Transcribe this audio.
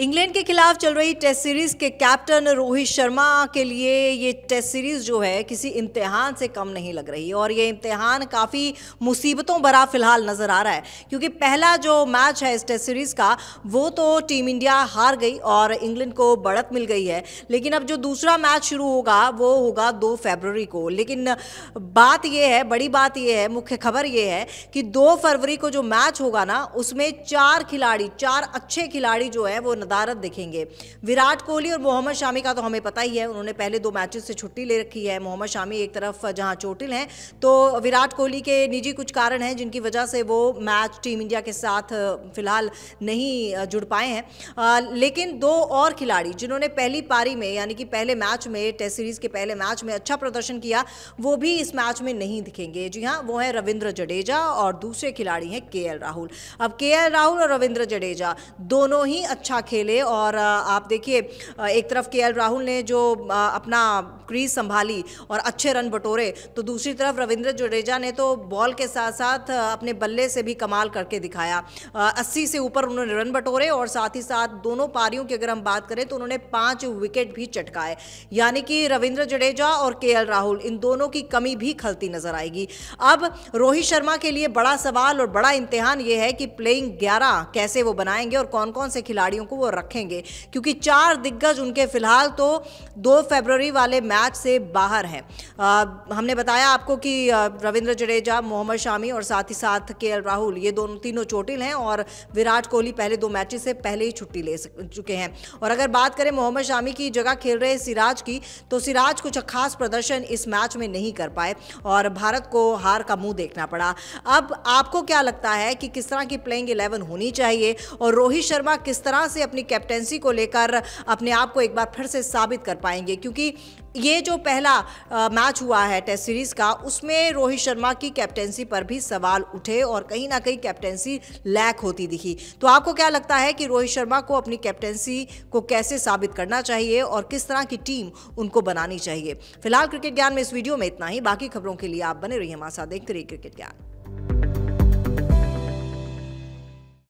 England के खिलाफ चल रही टेस्ट सीरीज के कैप्टन रोहित शर्मा के लिए ये टेस्ट सीरीज जो है किसी इम्तिहान से कम नहीं लग रही और ये इम्तिहान काफ़ी मुसीबतों भरा फिलहाल नज़र आ रहा है क्योंकि पहला जो मैच है इस टेस्ट सीरीज का वो तो टीम इंडिया हार गई और इंग्लैंड को बढ़त मिल गई है लेकिन अब जो दूसरा मैच शुरू होगा वो होगा दो फेबररी को लेकिन बात यह है बड़ी बात यह है मुख्य खबर यह है कि दो फरवरी को जो मैच होगा ना उसमें चार खिलाड़ी चार अच्छे खिलाड़ी जो है वो नदारत दिखेंगे विराट कोहली और मोहम्मद शामी का तो हमें पता ही है उन्होंने पहले दो मैचेस से छुट्टी ले रखी है मोहम्मद शामी एक तरफ जहां चोटिल हैं तो विराट कोहली के निजी कुछ कारण हैं जिनकी वजह से वो मैच टीम इंडिया के साथ फिलहाल नहीं जुड़ पाए हैं लेकिन दो और खिलाड़ी जिन्होंने पहली पारी में यानी कि पहले मैच में टेस्ट सीरीज के पहले मैच में अच्छा प्रदर्शन किया वो भी इस मैच में नहीं दिखेंगे जी हाँ वो है रविंद्र जडेजा और दूसरे खिलाड़ी हैं के राहुल अब के राहुल और रविंद्र जडेजा दोनों ही अच्छा खेले और आप देखिए एक तरफ के राहुल ने जो अपना क्रीज संभाली और अच्छे रन बटोरे तो दूसरी तरफ रविंद्र जडेजा ने तो बॉल के साथ साथ अपने बल्ले से भी कमाल करके दिखाया अस्सी से ऊपर उन्होंने रन बटोरे और साथ ही साथ दोनों पारियों की अगर हम बात करें तो उन्होंने पांच विकेट भी चटकाए यानी कि रविंद्र जडेजा और के राहुल इन दोनों की कमी भी खलती नजर आएगी अब रोहित शर्मा के लिए बड़ा सवाल और बड़ा इम्तिहान ये है कि प्लेइंग ग्यारह कैसे वो बनाएंगे और कौन कौन से खिलाड़ियों को वो रखेंगे क्योंकि चार दिग्गज उनके फिलहाल तो दो फेबररी वाले मैच से बाहर हैं हमने बताया आपको कि रविंद्र जडेजा मोहम्मद शामी और साथ ही साथ के राहुल ये दोनों तीनों चोटिल हैं और विराट कोहली पहले दो मैच से पहले ही छुट्टी ले चुके हैं और अगर बात करें मोहम्मद शामी की जगह खेल रहे सिराज की तो सिराज कुछ खास प्रदर्शन इस मैच में नहीं कर पाए और भारत को हार का मुंह देखना पड़ा अब आपको क्या लगता है कि किस तरह की प्लेइंग इलेवन होनी चाहिए और रोहित शर्मा किस तरह से अपनी कैप्टेंसी को लेकर अपने आप को एक बार फिर से साबित कर पाएंगे क्योंकि ये जो पहला आ, मैच हुआ है टेस्ट सीरीज का उसमें रोहित शर्मा की कैप्टेंसी पर भी सवाल उठे और कहीं ना कहीं कैप्टेंसी लैक होती दिखी तो आपको क्या लगता है कि रोहित शर्मा को अपनी कैप्टेंसी को कैसे साबित करना चाहिए और किस तरह की टीम उनको बनानी चाहिए फिलहाल क्रिकेट ज्ञान में इस वीडियो में इतना ही बाकी खबरों के लिए आप बने रहिए हमारे साथ देखते रहिए क्रिकेट ज्ञान